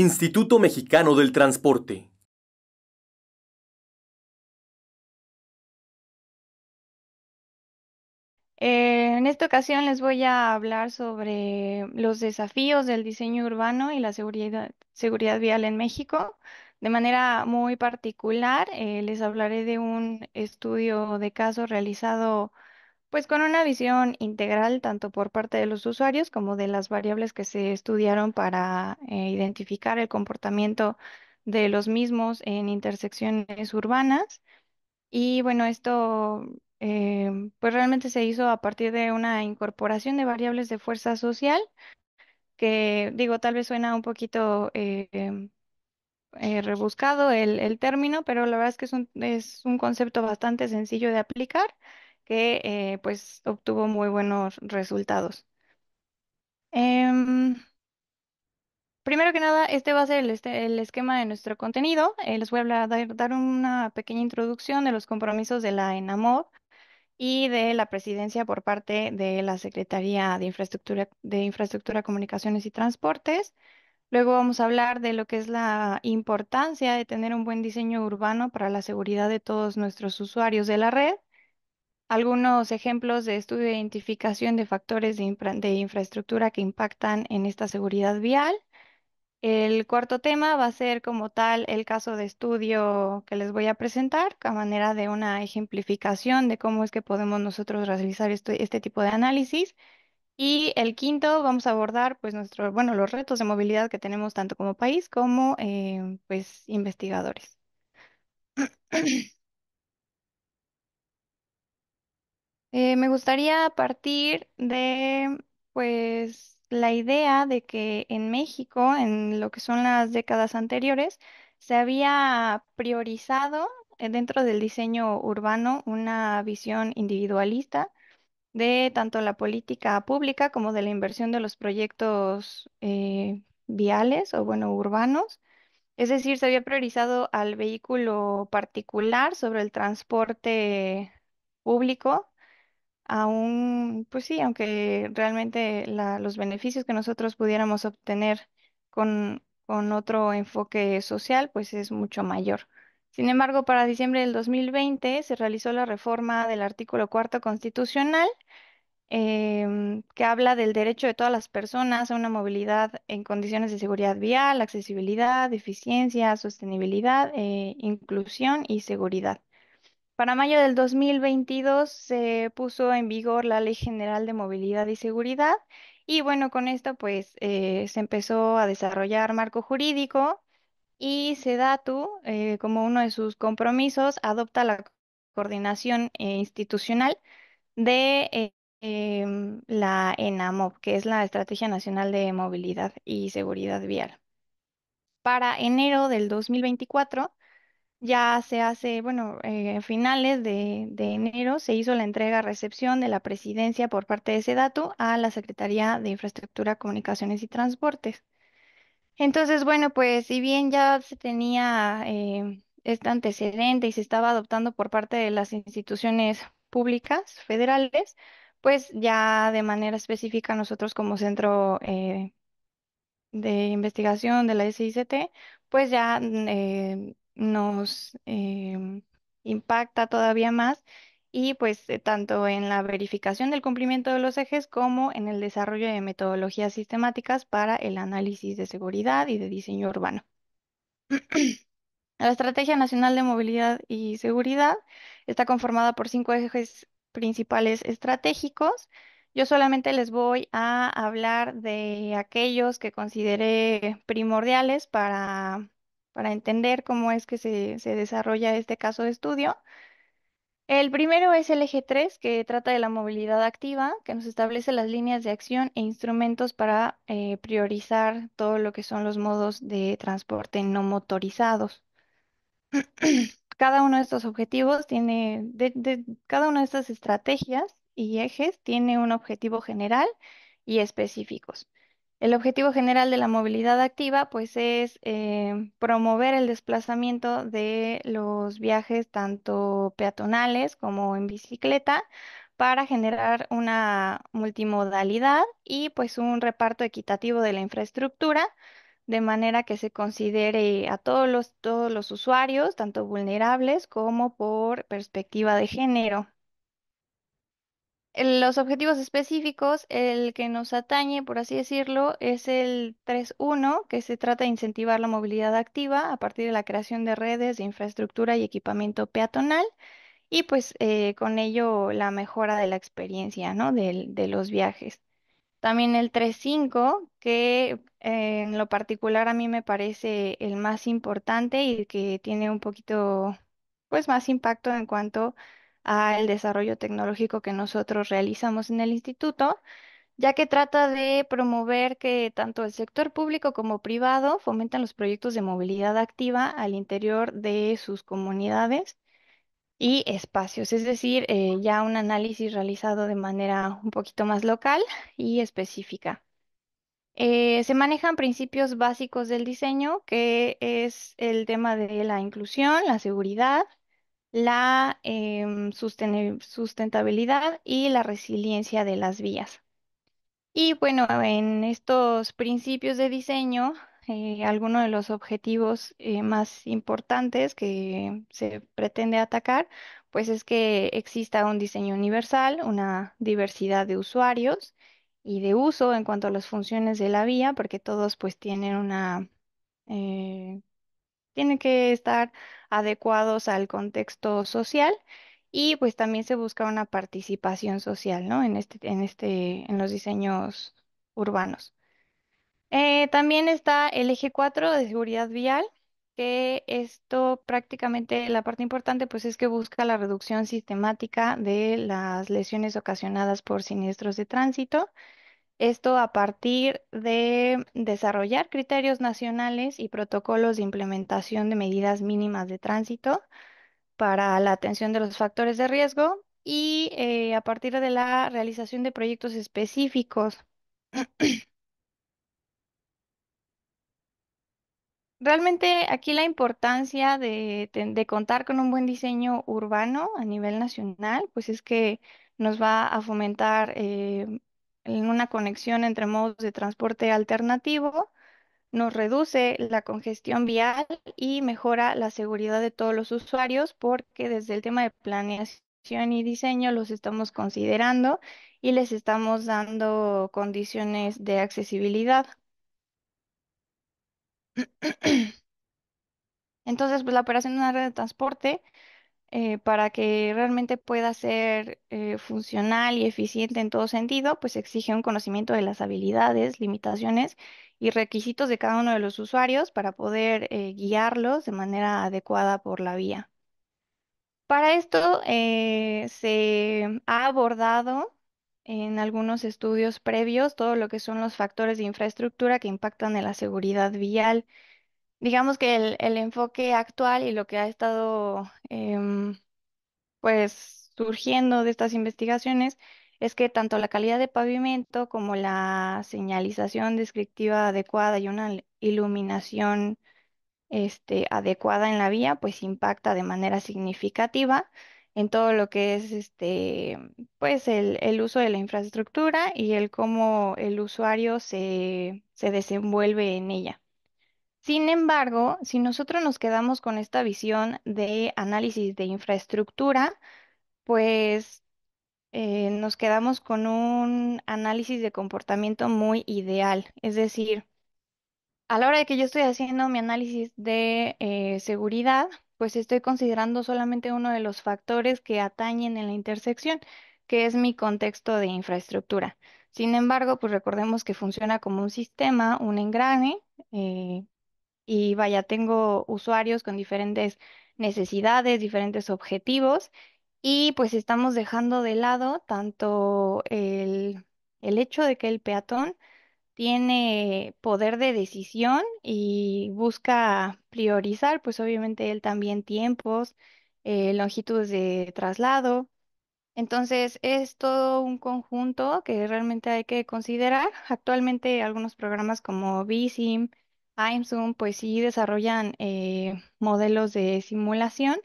Instituto Mexicano del Transporte. Eh, en esta ocasión les voy a hablar sobre los desafíos del diseño urbano y la seguridad, vial en México. De manera muy particular, eh, les hablaré de un estudio de caso realizado pues con una visión integral, tanto por parte de los usuarios como de las variables que se estudiaron para eh, identificar el comportamiento de los mismos en intersecciones urbanas. Y bueno, esto em, pues realmente se hizo a partir de una incorporación de variables de fuerza social, que digo, tal vez suena un poquito em, eh, rebuscado el, el, término, pero la verdad es que es un concepto bastante sencillo de aplicar que eh, pues obtuvo muy buenos resultados. Em, primero que nada, este va a ser el, este, esquema de nuestro contenido. Eh, les voy a dar, una pequeña introducción de los compromisos de la ENAMOD y de la presidencia por parte de la Secretaría de Infraestructura, de Infraestructura, Comunicaciones y Transportes. Luego vamos a hablar de lo que es la importancia de tener un buen diseño urbano para la seguridad de todos nuestros usuarios de la red algunos ejemplos de estudio de identificación de factores de, infraestructura que impactan en esta seguridad vial. El cuarto tema va a ser como tal el caso de estudio que les voy a presentar a manera de una ejemplificación de cómo es que podemos nosotros realizar este, este tipo de análisis. Y el quinto vamos a abordar pues nuestro, bueno, los retos de movilidad que tenemos tanto como país como eh, pues investigadores. Eh, me gustaría partir de, pues, la idea de que en México, en lo que son las décadas anteriores, se había priorizado eh, dentro del diseño urbano una visión individualista de tanto la política pública como de la inversión de los proyectos eh, viales o, bueno, urbanos. Es decir, se había priorizado al vehículo particular sobre el transporte público aún, pues sí, aunque realmente los beneficios que nosotros pudiéramos obtener con, otro enfoque social, pues es mucho mayor. Sin embargo, para diciembre del 2020 se realizó la reforma del artículo cuarto constitucional, em, que habla del derecho de todas las personas a una movilidad en condiciones de seguridad vial, accesibilidad, eficiencia, sostenibilidad, eh, inclusión y seguridad. Para mayo del 2022 se puso en vigor la Ley General de Movilidad y Seguridad y bueno, con esto pues eh, se empezó a desarrollar marco jurídico y SEDATU, eh, como uno de sus compromisos, adopta la coordinación eh, institucional de em, la ENAMOB, que es la Estrategia Nacional de Movilidad y Seguridad Vial. Para enero del 2024 ya se hace, bueno, eh, finales de, enero se hizo la entrega-recepción de la presidencia por parte de ese dato a la Secretaría de Infraestructura, Comunicaciones y Transportes. Entonces, bueno, pues si bien ya se tenía eh, este antecedente y se estaba adoptando por parte de las instituciones públicas federales, pues ya de manera específica nosotros como Centro eh, de Investigación de la SICT, pues ya mm, nos em, impacta todavía más y pues eh, tanto en la verificación del cumplimiento de los ejes como en el desarrollo de metodologías sistemáticas para el análisis de seguridad y de diseño urbano. La Estrategia Nacional de Movilidad y Seguridad está conformada por cinco ejes principales estratégicos. Yo solamente les voy a hablar de aquellos que consideré primordiales para para entender cómo es que se, desarrolla este caso de estudio. El primero es el eje 3, que trata de la movilidad activa, que nos establece las líneas de acción e instrumentos para eh, priorizar todo lo que son los modos de transporte no motorizados. cada uno de estos objetivos tiene, de, cada una de estas estrategias y ejes tiene un objetivo general y específicos. El objetivo general de la movilidad activa, pues, es eh, promover el desplazamiento de los viajes tanto peatonales como en bicicleta para generar una multimodalidad y pues un reparto equitativo de la infraestructura, de manera que se considere a todos todos los usuarios, tanto vulnerables como por perspectiva de género. Los objetivos específicos, el que nos atañe, por así decirlo, es el 3.1, que se trata de incentivar la movilidad activa a partir de la creación de redes, de infraestructura y equipamiento peatonal, y pues eh, con ello la mejora de la experiencia, ¿no? de los viajes. También el 3.5, que eh, en lo particular a mí me parece el más importante y que tiene un poquito, pues, más impacto en cuanto al desarrollo tecnológico que nosotros realizamos en el instituto, ya que trata de promover que tanto el sector público como privado fomentan los proyectos de movilidad activa al interior de sus comunidades y espacios, es decir, eh, ya un análisis realizado de manera un poquito más local y específica. Eh, se manejan principios básicos del diseño, que es el tema de la inclusión, la seguridad, la em, sustentabilidad y la resiliencia de las vías. Y bueno, en estos principios de diseño, algunos eh, alguno de los objetivos eh, más importantes que se pretende atacar, pues es que exista un diseño universal, una diversidad de usuarios y de uso en cuanto a las funciones de la vía, porque todos pues tienen una eh, tienen que estar adecuados al contexto social y pues también se busca una participación social, ¿no? En este, en este, en los diseños urbanos. Eh, también está el eje 4 de seguridad vial, que esto prácticamente la parte importante pues es que busca la reducción sistemática de las lesiones ocasionadas por siniestros de tránsito esto a partir de desarrollar criterios nacionales y protocolos de implementación de medidas mínimas de tránsito para la atención de los factores de riesgo y eh, a partir de la realización de proyectos específicos. Realmente aquí la importancia de, contar con un buen diseño urbano a nivel nacional, pues es que nos va a fomentar eh, en una conexión entre modos de transporte alternativo, nos reduce la congestión vial y mejora la seguridad de todos los usuarios porque desde el tema de planeación y diseño los estamos considerando y les estamos dando condiciones de accesibilidad. Entonces, pues la operación de una red de transporte eh, para que realmente pueda ser eh, funcional y eficiente en todo sentido, pues exige un conocimiento de las habilidades, limitaciones y requisitos de cada uno de los usuarios para poder eh, guiarlos de manera adecuada por la vía. Para esto se ha abordado en algunos estudios previos todo lo que son los factores de infraestructura que impactan en la seguridad vial. Digamos que el, enfoque actual y lo que ha estado em, pues surgiendo de estas investigaciones es que tanto la calidad de pavimento como la señalización descriptiva adecuada y una iluminación este, adecuada en la vía, pues impacta de manera significativa en todo lo que es este, pues el, uso de la infraestructura y el cómo el usuario se desenvuelve en ella. Sin embargo, si nosotros nos quedamos con esta visión de análisis de infraestructura, pues eh, nos quedamos con un análisis de comportamiento muy ideal. Es decir, a la hora de que yo estoy haciendo mi análisis de eh, seguridad, pues estoy considerando solamente uno de los factores que atañen en la intersección, que es mi contexto de infraestructura. Sin embargo, pues recordemos que funciona como un sistema, un engrane, eh, y vaya, tengo usuarios con diferentes necesidades, diferentes objetivos y pues estamos dejando de lado tanto el, hecho de que el peatón tiene poder de decisión y busca priorizar, pues obviamente él también tiempos, eh, longitudes de traslado. Entonces es todo un conjunto que realmente hay que considerar. Actualmente algunos programas como Visim Ah, Zoom, pues sí desarrollan eh, modelos de simulación,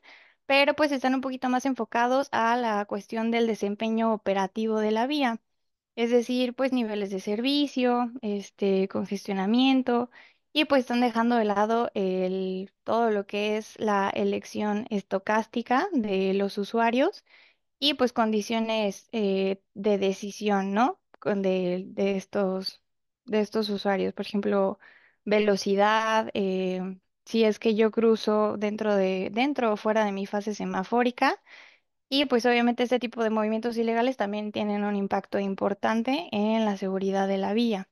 pero pues están un poquito más enfocados a la cuestión del desempeño operativo de la vía, es decir, pues niveles de servicio, este, congestionamiento, y pues están dejando de lado el, todo lo que es la elección estocástica de los usuarios y pues condiciones eh, de decisión, ¿no? De, estos, de estos usuarios, por ejemplo velocidad, eh, si es que yo cruzo dentro de, dentro o fuera de mi fase semafórica. Y pues obviamente este tipo de movimientos ilegales también tienen un impacto importante en la seguridad de la vía.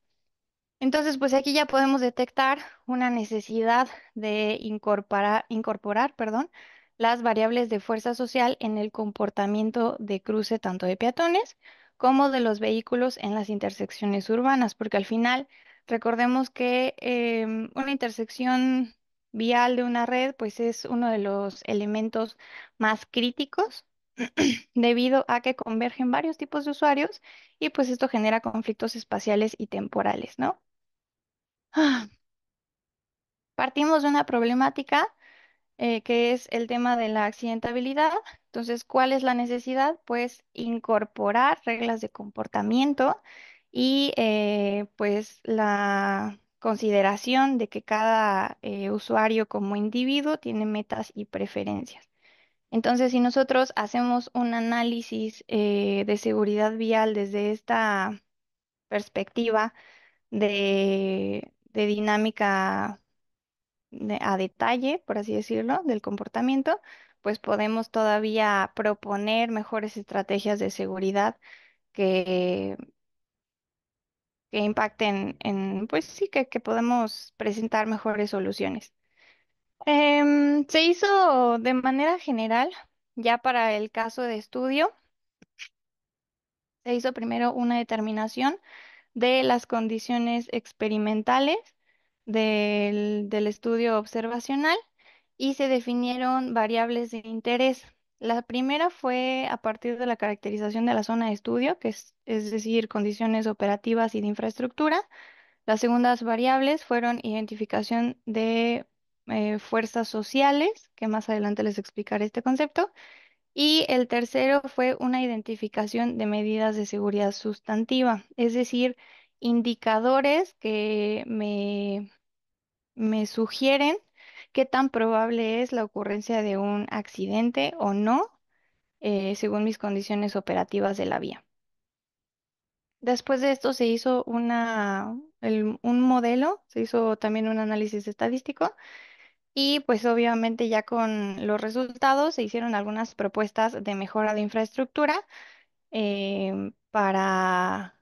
Entonces, pues aquí ya podemos detectar una necesidad de incorporar, incorporar, perdón, las variables de fuerza social en el comportamiento de cruce tanto de peatones como de los vehículos en las intersecciones urbanas, porque al final Recordemos que em, una intersección vial de una red, pues es uno de los elementos más críticos debido a que convergen varios tipos de usuarios y pues esto genera conflictos espaciales y temporales, ¿no? Ah. Partimos de una problemática eh, que es el tema de la accidentabilidad. Entonces, ¿cuál es la necesidad? Pues incorporar reglas de comportamiento y eh, pues la consideración de que cada eh, usuario como individuo tiene metas y preferencias. Entonces, si nosotros hacemos un análisis eh, de seguridad vial desde esta perspectiva de, dinámica a detalle, por así decirlo, del comportamiento, pues podemos todavía proponer mejores estrategias de seguridad que que impacten en, pues sí, que, podemos presentar mejores soluciones. Em, se hizo de manera general, ya para el caso de estudio, se hizo primero una determinación de las condiciones experimentales del estudio observacional y se definieron variables de interés la primera fue a partir de la caracterización de la zona de estudio, que es, decir, condiciones operativas y de infraestructura. Las segundas variables fueron identificación de eh, fuerzas sociales, que más adelante les explicaré este concepto. Y el tercero fue una identificación de medidas de seguridad sustantiva, es decir, indicadores que me sugieren qué tan probable es la ocurrencia de un accidente o no, eh, según mis condiciones operativas de la vía. Después de esto se hizo una, un modelo, se hizo también un análisis estadístico y pues obviamente ya con los resultados se hicieron algunas propuestas de mejora de infraestructura eh, para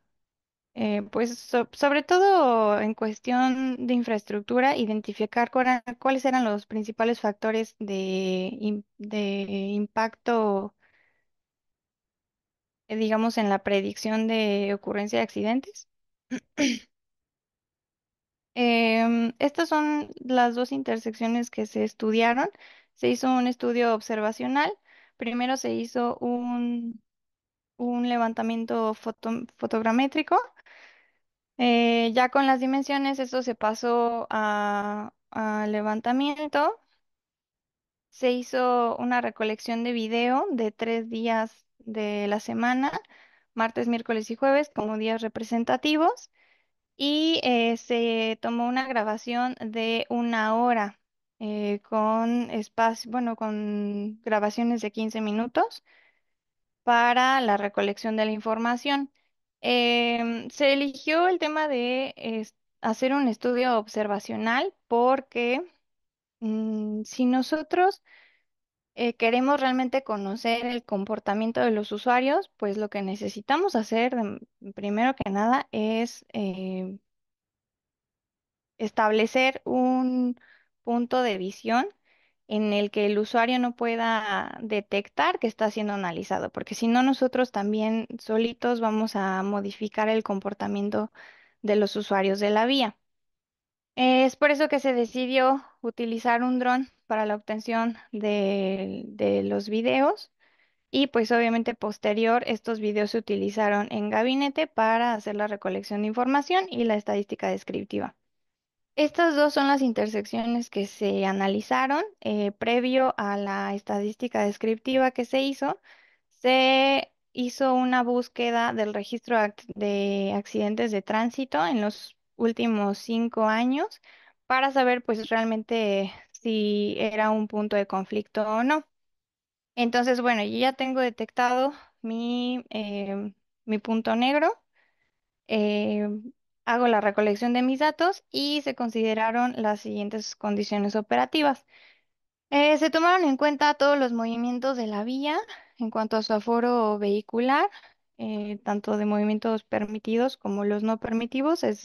eh, pues sobre todo en cuestión de infraestructura, identificar cuáles eran los principales factores de, impacto, eh, digamos, en la predicción de ocurrencia de accidentes. Em, estas son las dos intersecciones que se estudiaron. Se hizo un estudio observacional. Primero se hizo un, levantamiento fotogramétrico eh, ya con las dimensiones, eso se pasó al levantamiento. Se hizo una recolección de video de tres días de la semana, martes, miércoles y jueves, como días representativos. Y eh, se tomó una grabación de una hora eh, con espacio, bueno, con grabaciones de 15 minutos para la recolección de la información. Em, se eligió el tema de hacer un estudio observacional porque mm, si nosotros eh, queremos realmente conocer el comportamiento de los usuarios, pues lo que necesitamos hacer mm, primero que nada es em, establecer un punto de visión en el que el usuario no pueda detectar que está siendo analizado, porque si no, nosotros también solitos vamos a modificar el comportamiento de los usuarios de la vía. Es por eso que se decidió utilizar un dron para la obtención de, los videos y pues obviamente posterior estos videos se utilizaron en gabinete para hacer la recolección de información y la estadística descriptiva. Estas dos son las intersecciones que se analizaron eh, previo a la estadística descriptiva que se hizo. Se hizo una búsqueda del registro de accidentes de tránsito en los últimos cinco años para saber pues realmente si era un punto de conflicto o no. Entonces, bueno, yo ya tengo detectado mi, em, mi punto negro. Em, Hago la recolección de mis datos y se consideraron las siguientes condiciones operativas. Eh, se tomaron en cuenta todos los movimientos de la vía en cuanto a su aforo vehicular, eh, tanto de movimientos permitidos como los no permitidos, es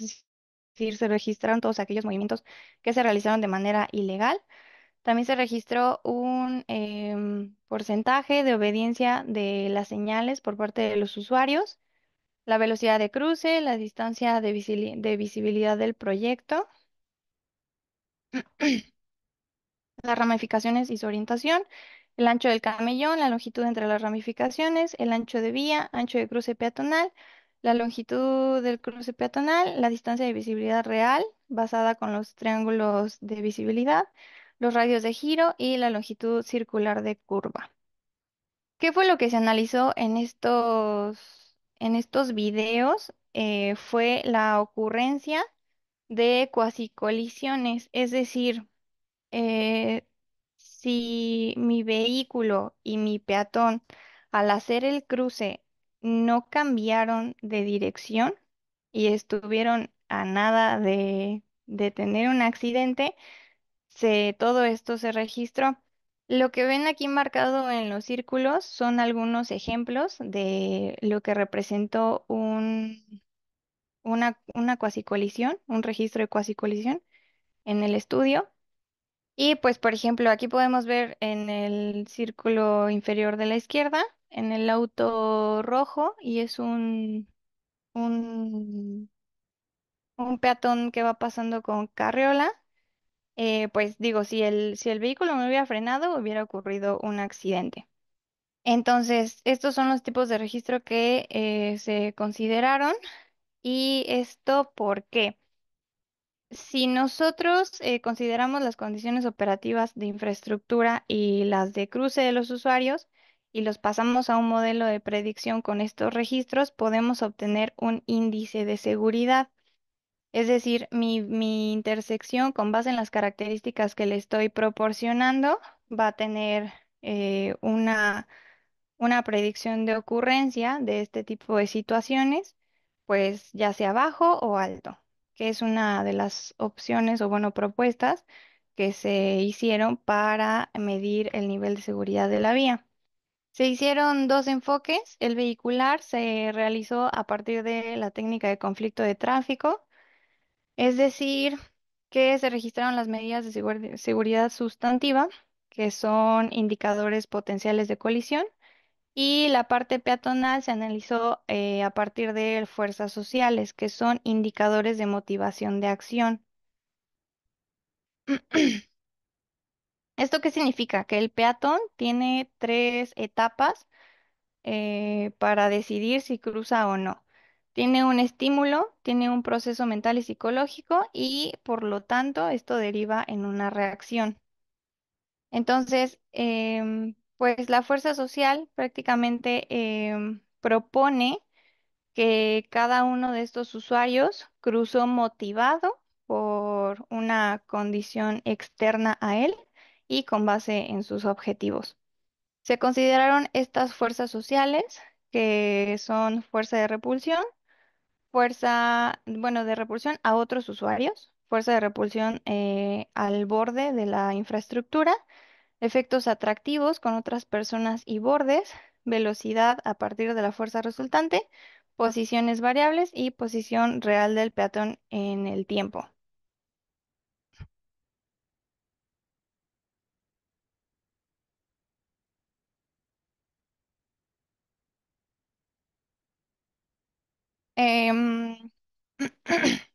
decir, se registraron todos aquellos movimientos que se realizaron de manera ilegal. También se registró un em, porcentaje de obediencia de las señales por parte de los usuarios la velocidad de cruce, la distancia de, visibilidad del proyecto, las ramificaciones y su orientación, el ancho del camellón, la longitud entre las ramificaciones, el ancho de vía, ancho de cruce peatonal, la longitud del cruce peatonal, la distancia de visibilidad real basada con los triángulos de visibilidad, los radios de giro y la longitud circular de curva. ¿Qué fue lo que se analizó en estos en estos videos eh, fue la ocurrencia de cuasicolisiones, es decir, eh, si mi vehículo y mi peatón al hacer el cruce no cambiaron de dirección y estuvieron a nada de, de tener un accidente, todo esto se registró. Lo que ven aquí marcado en los círculos son algunos ejemplos de lo que representó un, una, una cuasicolisión, un registro de cuasicolisión en el estudio. Y pues, por ejemplo, aquí podemos ver en el círculo inferior de la izquierda, en el auto rojo, y es un, un, un peatón que va pasando con carriola eh, pues digo, si el, si el vehículo no hubiera frenado, hubiera ocurrido un accidente. Entonces, estos son los tipos de registro que eh, se consideraron. ¿Y esto por qué? Si nosotros eh, consideramos las condiciones operativas de infraestructura y las de cruce de los usuarios y los pasamos a un modelo de predicción con estos registros, podemos obtener un índice de seguridad. Es decir, mi, intersección con base en las características que le estoy proporcionando va a tener eh, una, una predicción de ocurrencia de este tipo de situaciones, pues ya sea bajo o alto, que es una de las opciones o, bueno, propuestas que se hicieron para medir el nivel de seguridad de la vía. Se hicieron dos enfoques. El vehicular se realizó a partir de la técnica de conflicto de tráfico es decir, que se registraron las medidas de seguridad sustantiva, que son indicadores potenciales de colisión, y la parte peatonal se analizó eh, a partir de fuerzas sociales, que son indicadores de motivación de acción. ¿Esto qué significa? Que el peatón tiene tres etapas eh, para decidir si cruza o no. Tiene un estímulo, tiene un proceso mental y psicológico y por lo tanto esto deriva en una reacción. Entonces, em, pues la fuerza social prácticamente em, propone que cada uno de estos usuarios cruzó motivado por una condición externa a él y con base en sus objetivos. Se consideraron estas fuerzas sociales, que son fuerza de repulsión, fuerza, bueno, de repulsión a otros usuarios, fuerza de repulsión eh, al borde de la infraestructura, efectos atractivos con otras personas y bordes, velocidad a partir de la fuerza resultante, posiciones variables y posición real del peatón en el tiempo. Em,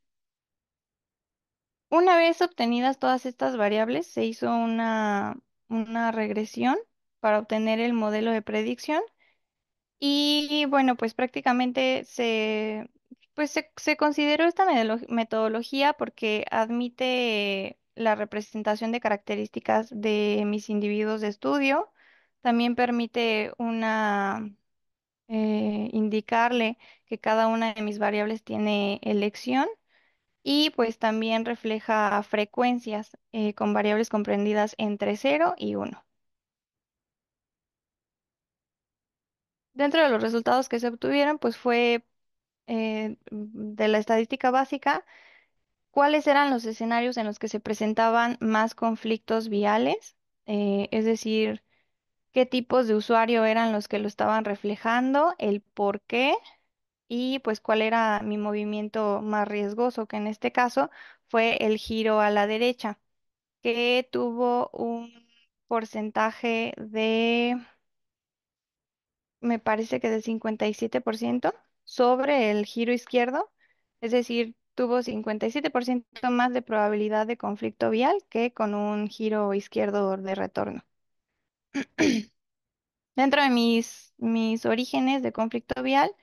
una vez obtenidas todas estas variables, se hizo una, regresión para obtener el modelo de predicción. Y bueno, pues prácticamente se, pues se, consideró esta metodología porque admite la representación de características de mis individuos de estudio, también permite una eh, indicarle que cada una de mis variables tiene elección y pues también refleja frecuencias eh, con variables comprendidas entre 0 y 1. Dentro de los resultados que se obtuvieron, pues fue eh, de la estadística básica, cuáles eran los escenarios en los que se presentaban más conflictos viales, es decir, qué tipos de usuario eran los que lo estaban reflejando, el por qué y pues cuál era mi movimiento más riesgoso, que en este caso fue el giro a la derecha, que tuvo un porcentaje de, me parece que de 57% sobre el giro izquierdo, es decir, tuvo 57% más de probabilidad de conflicto vial que con un giro izquierdo de retorno. Dentro de mis, orígenes de conflicto vial,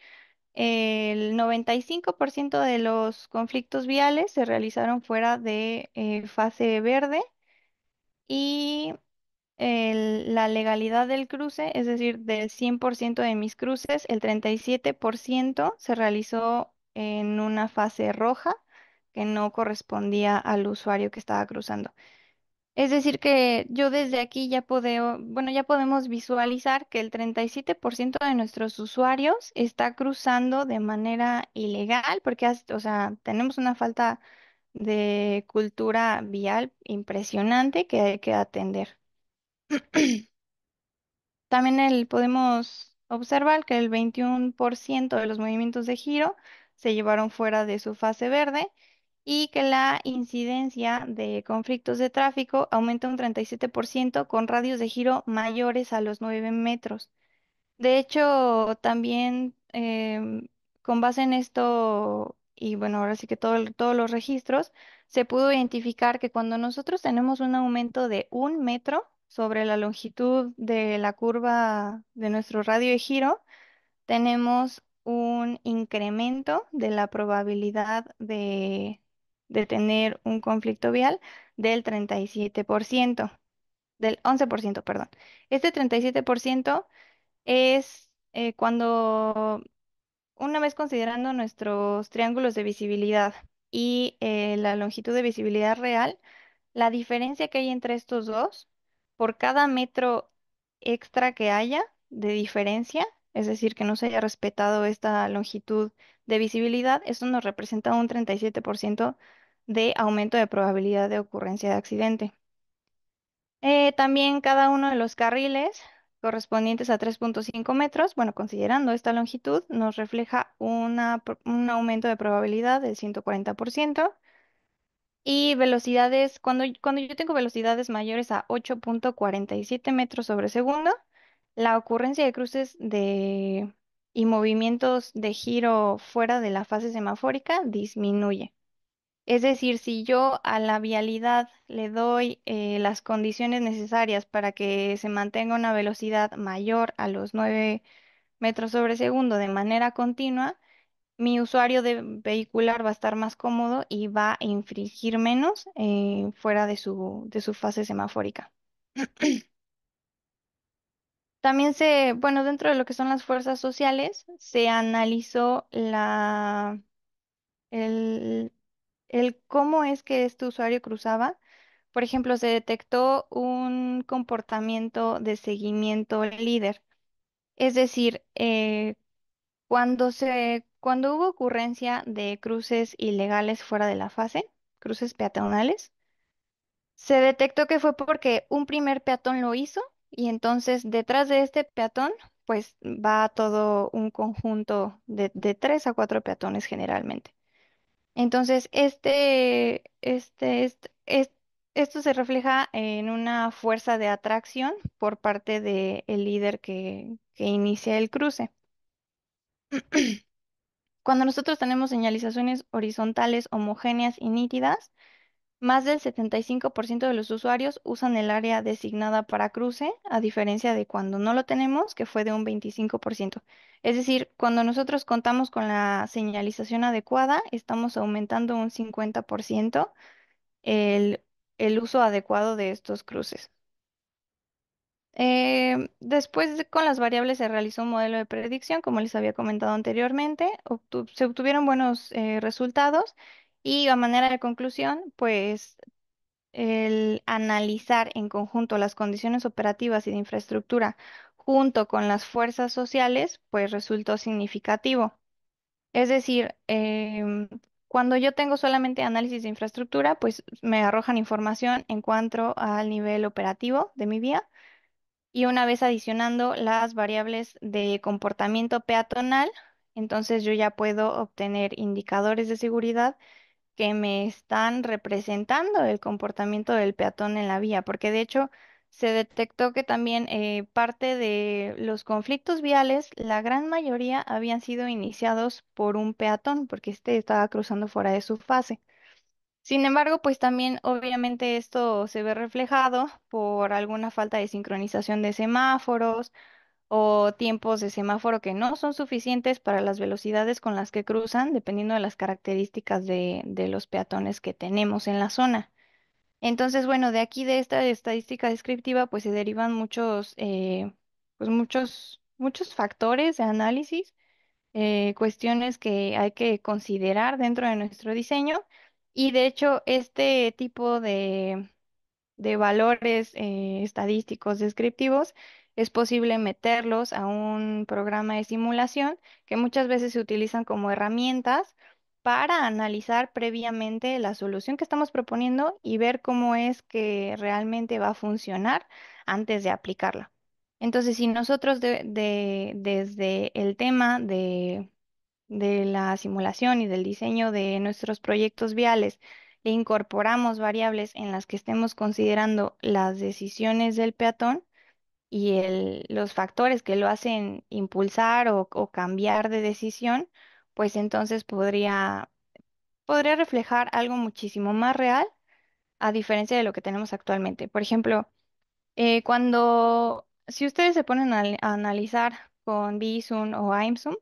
el 95% de los conflictos viales se realizaron fuera de eh, fase verde y la legalidad del cruce, es decir, del 100% de mis cruces, el 37% se realizó en una fase roja que no correspondía al usuario que estaba cruzando. Es decir, que yo desde aquí ya bueno, ya podemos visualizar que el 37% de nuestros usuarios está cruzando de manera ilegal, porque, o sea, tenemos una falta de cultura vial impresionante que hay que atender. También podemos observar que el 21% de los movimientos de giro se llevaron fuera de su fase verde y que la incidencia de conflictos de tráfico aumenta un 37% con radios de giro mayores a los 9 metros. De hecho, también em, con base en esto, y bueno, ahora sí que todos los registros, se pudo identificar que cuando nosotros tenemos un aumento de un metro sobre la longitud de la curva de nuestro radio de giro, tenemos un incremento de la probabilidad de, de tener un conflicto vial del 37%, del 11%, perdón. Este 37% es eh, cuando, una vez considerando nuestros triángulos de visibilidad y eh, la longitud de visibilidad real, la diferencia que hay entre estos dos, por cada metro extra que haya de diferencia, es decir, que no se haya respetado esta longitud de visibilidad, eso nos representa un 37% de aumento de probabilidad de ocurrencia de accidente. Eh, también cada uno de los carriles correspondientes a 3.5 metros, bueno, considerando esta longitud, nos refleja un aumento de probabilidad del 140%. Y velocidades, cuando, cuando yo tengo velocidades mayores a 8.47 metros sobre segundo, la ocurrencia de cruces de, y movimientos de giro fuera de la fase semafórica disminuye. Es decir, si yo a la vialidad le doy eh, las condiciones necesarias para que se mantenga una velocidad mayor a los 9 metros sobre segundo de manera continua, mi usuario de vehicular va a estar más cómodo y va a infringir menos eh, fuera de su, de su fase semafórica. También se, bueno, dentro de lo que son las fuerzas sociales, se analizó la, el, el cómo es que este usuario cruzaba. Por ejemplo, se detectó un comportamiento de seguimiento líder. Es decir, eh, cuando cuando hubo ocurrencia de cruces ilegales fuera de la fase, cruces peatonales, se detectó que fue porque un primer peatón lo hizo y entonces detrás de este peatón pues va todo un conjunto de, de tres a cuatro peatones generalmente. Entonces, este, este esto se refleja en una fuerza de atracción por parte del líder que inicia el cruce. Cuando nosotros tenemos señalizaciones horizontales homogéneas y nítidas, más del 75% de los usuarios usan el área designada para cruce, a diferencia de cuando no lo tenemos, que fue de un 25%. Es decir, cuando nosotros contamos con la señalización adecuada, estamos aumentando un 50% el, uso adecuado de estos cruces. Em, después, con las variables, se realizó un modelo de predicción, como les había comentado anteriormente. se obtuvieron buenos eh, resultados y a manera de conclusión, pues el analizar en conjunto las condiciones operativas y de infraestructura junto con las fuerzas sociales, pues resultó significativo. Es decir, em, cuando yo tengo solamente análisis de infraestructura, pues me arrojan información en cuanto al nivel operativo de mi vía y una vez adicionando las variables de comportamiento peatonal, entonces yo ya puedo obtener indicadores de seguridad que me están representando el comportamiento del peatón en la vía, porque de hecho se detectó que también eh, parte de los conflictos viales, la gran mayoría habían sido iniciados por un peatón, porque este estaba cruzando fuera de su fase. Sin embargo, pues también obviamente esto se ve reflejado por alguna falta de sincronización de semáforos, o tiempos de semáforo que no son suficientes para las velocidades con las que cruzan, dependiendo de las características de, los peatones que tenemos en la zona. Entonces, bueno, de aquí de esta estadística descriptiva, pues se derivan muchos, eh, pues muchos, muchos factores de análisis, eh, cuestiones que hay que considerar dentro de nuestro diseño. Y de hecho, este tipo de, valores eh, estadísticos descriptivos es posible meterlos a un programa de simulación que muchas veces se utilizan como herramientas para analizar previamente la solución que estamos proponiendo y ver cómo es que realmente va a funcionar antes de aplicarla. Entonces, si nosotros desde el tema de, la simulación y del diseño de nuestros proyectos viales incorporamos variables en las que estemos considerando las decisiones del peatón, y el- los factores que lo hacen impulsar o, cambiar de decisión, pues entonces podría, podría reflejar algo muchísimo más real a diferencia de lo que tenemos actualmente. Por ejemplo, eh, cuando, si ustedes se ponen a, analizar con Bison o Aimsum,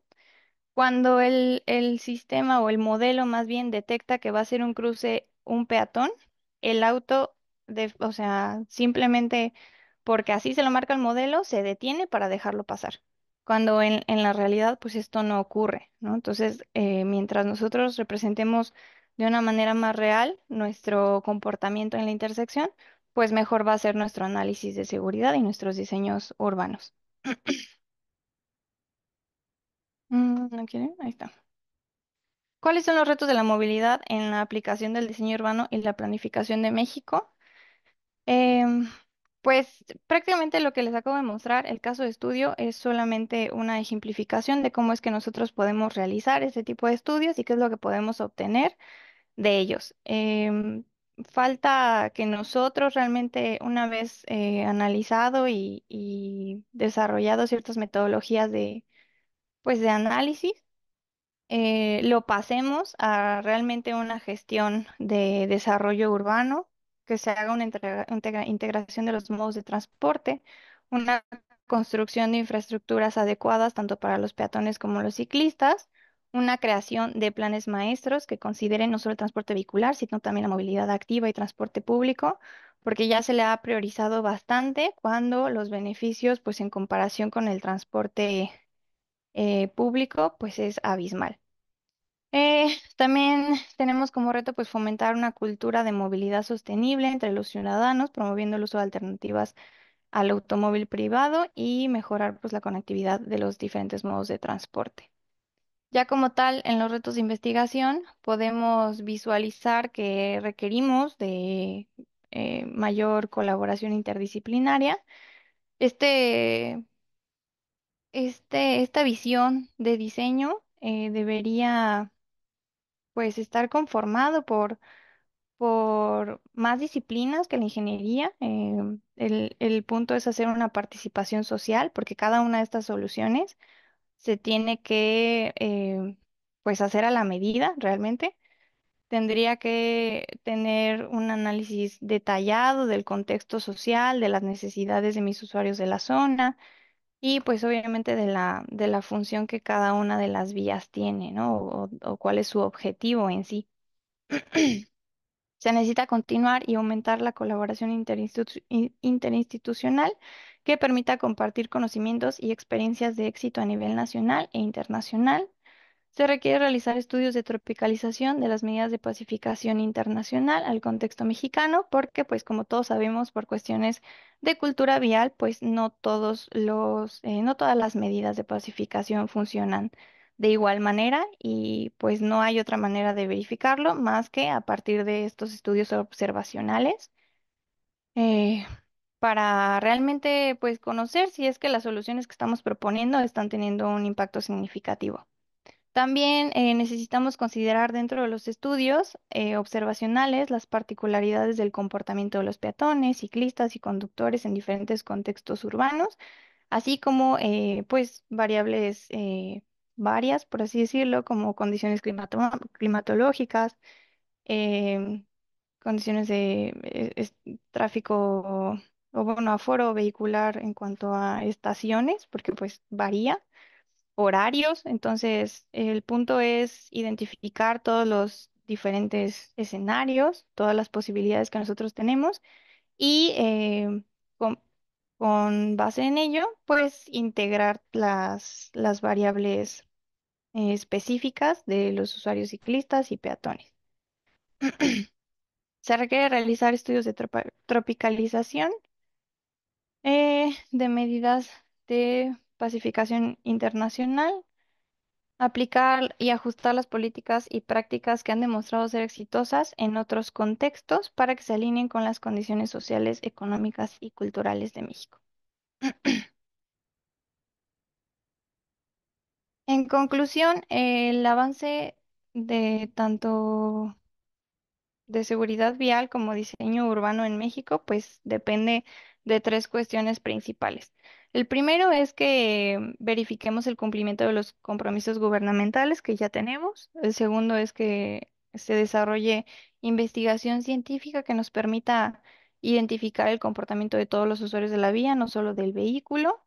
cuando el, el sistema o el modelo más bien detecta que va a ser un cruce, un peatón, el auto, o sea, simplemente porque así se lo marca el modelo, se detiene para dejarlo pasar. Cuando en, la realidad, pues esto no ocurre, Entonces, eh, mientras nosotros representemos de una manera más real nuestro comportamiento en la intersección, pues mejor va a ser nuestro análisis de seguridad y nuestros diseños urbanos. Mm, ¿No quieren? Ahí está. ¿Cuáles son los retos de la movilidad en la aplicación del diseño urbano y la planificación de México? Eh, pues prácticamente lo que les acabo de mostrar, el caso de estudio, es solamente una ejemplificación de cómo es que nosotros podemos realizar este tipo de estudios y qué es lo que podemos obtener de ellos. Em, falta que nosotros realmente, una vez eh, analizado y, desarrollado ciertas metodologías de, pues, de análisis, eh, lo pasemos a realmente una gestión de desarrollo urbano que se haga una integración de los modos de transporte, una construcción de infraestructuras adecuadas tanto para los peatones como los ciclistas, una creación de planes maestros que consideren no solo el transporte vehicular, sino también la movilidad activa y transporte público, porque ya se le ha priorizado bastante cuando los beneficios, pues en comparación con el transporte eh, público, pues es abismal. Eh, también tenemos como reto pues fomentar una cultura de movilidad sostenible entre los ciudadanos, promoviendo el uso de alternativas al automóvil privado y mejorar pues la conectividad de los diferentes modos de transporte. Ya como tal, en los retos de investigación podemos visualizar que requerimos de eh, mayor colaboración interdisciplinaria. Este, este, esta visión de diseño eh, debería pues estar conformado por, más disciplinas que la ingeniería. Em, el, punto es hacer una participación social, porque cada una de estas soluciones se tiene que em, pues hacer a la medida realmente. Tendría que tener un análisis detallado del contexto social, de las necesidades de mis usuarios de la zona, y pues obviamente de la, de la función que cada una de las vías tiene, ¿no? O, cuál es su objetivo en sí. Se necesita continuar y aumentar la colaboración interinstitucional que permita compartir conocimientos y experiencias de éxito a nivel nacional e internacional se requiere realizar estudios de tropicalización de las medidas de pacificación internacional al contexto mexicano, porque pues como todos sabemos por cuestiones de cultura vial, pues no todos los, eh, no todas las medidas de pacificación funcionan de igual manera y pues no hay otra manera de verificarlo más que a partir de estos estudios observacionales. Eh, para realmente pues conocer si es que las soluciones que estamos proponiendo están teniendo un impacto significativo. También eh, necesitamos considerar dentro de los estudios eh, observacionales las particularidades del comportamiento de los peatones, ciclistas y conductores en diferentes contextos urbanos, así como eh, pues variables varias, por así decirlo, como condiciones climatológicas, em, condiciones de tráfico o, o bueno, aforo vehicular en cuanto a estaciones, porque pues varía horarios. Entonces, el punto es identificar todos los diferentes escenarios, todas las posibilidades que nosotros tenemos y eh, con, base en ello, pues integrar las, las variables eh, específicas de los usuarios ciclistas y peatones. Se requiere realizar estudios de tropicalización eh, de medidas de pacificación internacional, aplicar y ajustar las políticas y prácticas que han demostrado ser exitosas en otros contextos para que se alineen con las condiciones sociales, económicas y culturales de México. en conclusión, el avance de tanto de seguridad vial como diseño urbano en México, pues depende de tres cuestiones principales. El primero es que verifiquemos el cumplimiento de los compromisos gubernamentales que ya tenemos. El segundo es que se desarrolle investigación científica que nos permita identificar el comportamiento de todos los usuarios de la vía, no solo del vehículo.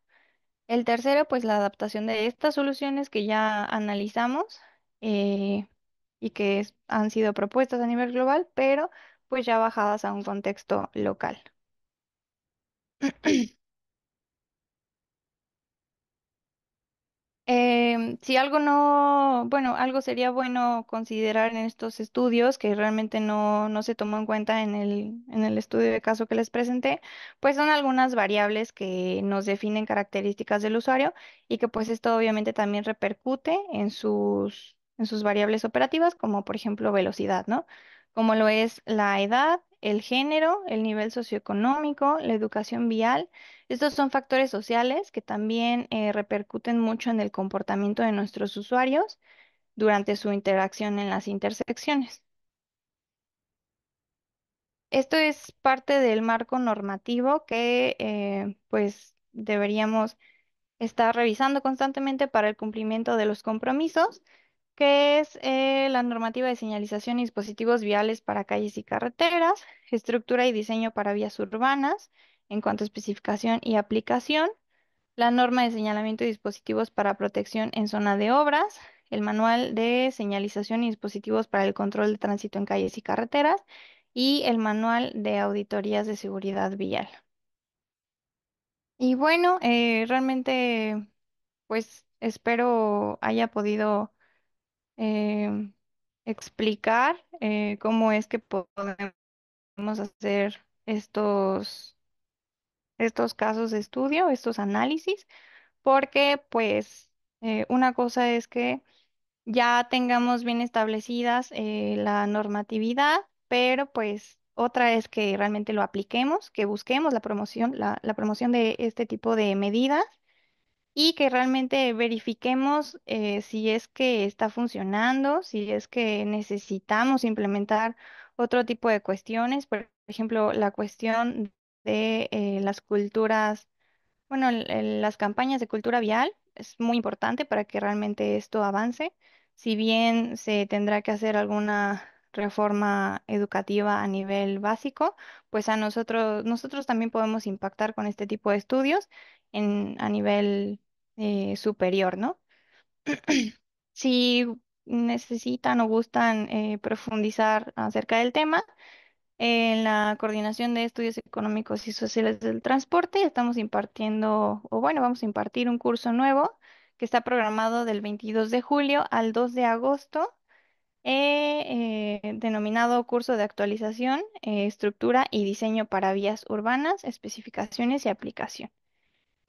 El tercero, pues la adaptación de estas soluciones que ya analizamos eh, y que han sido propuestas a nivel global, pero pues ya bajadas a un contexto local. Em, si algo no, bueno, algo sería bueno considerar en estos estudios que realmente no, se tomó en cuenta en el, en el estudio de caso que les presenté, pues son algunas variables que nos definen características del usuario y que pues esto obviamente también repercute en sus, en sus variables operativas, como por ejemplo velocidad, ¿no? Como lo es la edad, el género, el nivel socioeconómico, la educación vial. Estos son factores sociales que también eh, repercuten mucho en el comportamiento de nuestros usuarios durante su interacción en las intersecciones. Esto es parte del marco normativo que eh, pues deberíamos estar revisando constantemente para el cumplimiento de los compromisos que es eh, la normativa de señalización y dispositivos viales para calles y carreteras, estructura y diseño para vías urbanas, en cuanto a especificación y aplicación, la norma de señalamiento y dispositivos para protección en zona de obras, el manual de señalización y dispositivos para el control de tránsito en calles y carreteras y el manual de auditorías de seguridad vial. Y bueno, eh, realmente pues espero haya podido Em, explicar eh, cómo es que podemos hacer estos, estos casos de estudio, estos análisis, porque pues eh, una cosa es que ya tengamos bien establecidas eh, la normatividad, pero pues otra es que realmente lo apliquemos, que busquemos la promoción, la promoción de este tipo de medidas y que realmente verifiquemos eh, si es que está funcionando, si es que necesitamos implementar otro tipo de cuestiones, por ejemplo, la cuestión de eh, las culturas, bueno, las campañas de cultura vial es muy importante para que realmente esto avance, si bien se tendrá que hacer alguna reforma educativa a nivel básico, pues a nosotros, nosotros también podemos impactar con este tipo de estudios en, a nivel eh, superior, ¿no? Si necesitan o gustan eh, profundizar acerca del tema, en la coordinación de estudios económicos y sociales del transporte estamos impartiendo, o bueno, vamos a impartir un curso nuevo que está programado del 22 de julio al 2 de agosto, eh, denominado curso de actualización, estructura y diseño para vías urbanas, especificaciones y aplicación.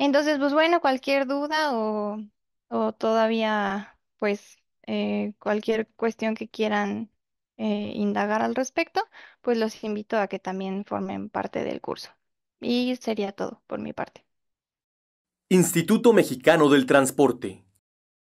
Entonces, pues bueno, cualquier duda o, todavía, pues, eh, cualquier cuestión que quieran eh, indagar al respecto, pues los invito a que también formen parte del curso. Y sería todo por mi parte. Instituto Mexicano del Transporte.